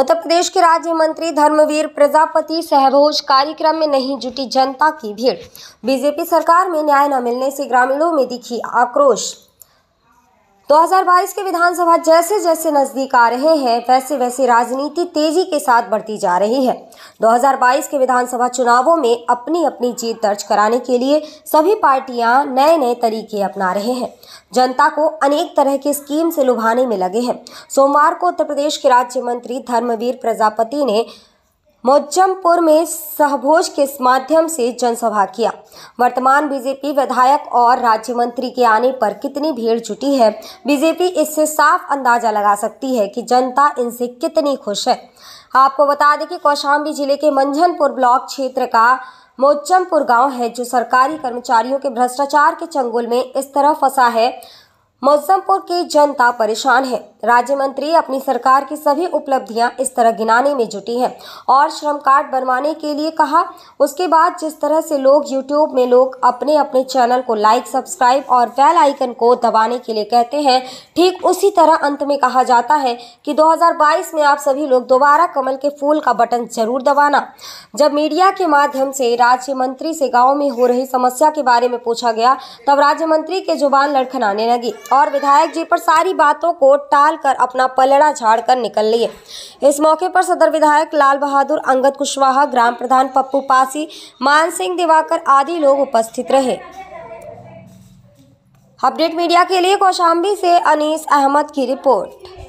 उत्तर प्रदेश के राज्य मंत्री धर्मवीर प्रजापति सहभोज कार्यक्रम में नहीं जुटी जनता की भीड़ बीजेपी सरकार में न्याय न मिलने से ग्रामीणों में दिखी आक्रोश 2022 के विधानसभा जैसे जैसे नजदीक आ रहे हैं वैसे वैसे राजनीति तेजी के साथ बढ़ती जा रही है 2022 के विधानसभा चुनावों में अपनी अपनी जीत दर्ज कराने के लिए सभी पार्टियां नए नए तरीके अपना रहे हैं जनता को अनेक तरह की स्कीम से लुभाने में लगे हैं सोमवार को उत्तर प्रदेश के राज्य मंत्री धर्मवीर प्रजापति ने मोजमपुर में सहभोज के माध्यम से जनसभा किया वर्तमान बीजेपी विधायक और राज्य मंत्री के आने पर कितनी भीड़ जुटी है बीजेपी इससे साफ अंदाजा लगा सकती है कि जनता इनसे कितनी खुश है आपको बता दें कि कौशाम्बी जिले के मंझनपुर ब्लॉक क्षेत्र का मोजमपुर गांव है जो सरकारी कर्मचारियों के भ्रष्टाचार के चंगुल में इस तरह फंसा है मौजमपुर की जनता परेशान है राज्य मंत्री अपनी सरकार की सभी उपलब्धियां इस तरह गिनाने में जुटी हैं और श्रम कार्ड बनवाने के लिए कहा उसके बाद जिस तरह से लोग यूट्यूब में लोग अपने अपने चैनल को लाइक सब्सक्राइब और बेल आइकन को दबाने के लिए कहते हैं ठीक उसी तरह अंत में कहा जाता है कि 2022 में आप सभी लोग दोबारा कमल के फूल का बटन जरूर दबाना जब मीडिया के माध्यम से राज्य मंत्री से गाँव में हो रही समस्या के बारे में पूछा गया तब राज्य मंत्री के जुबान आने लगी और विधायक जी पर सारी बातों को टाल कर अपना पलड़ा झाड़ कर निकल लिए इस मौके पर सदर विधायक लाल बहादुर अंगद कुशवाहा ग्राम प्रधान पप्पू पासी मान सिंह दिवाकर आदि लोग उपस्थित रहे अपडेट मीडिया के लिए कौशाम्बी से अनीस अहमद की रिपोर्ट